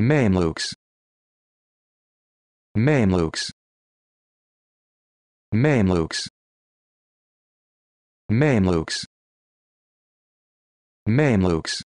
Mamelukes Mamelukes Mamelukes Mamelukes Mamelukes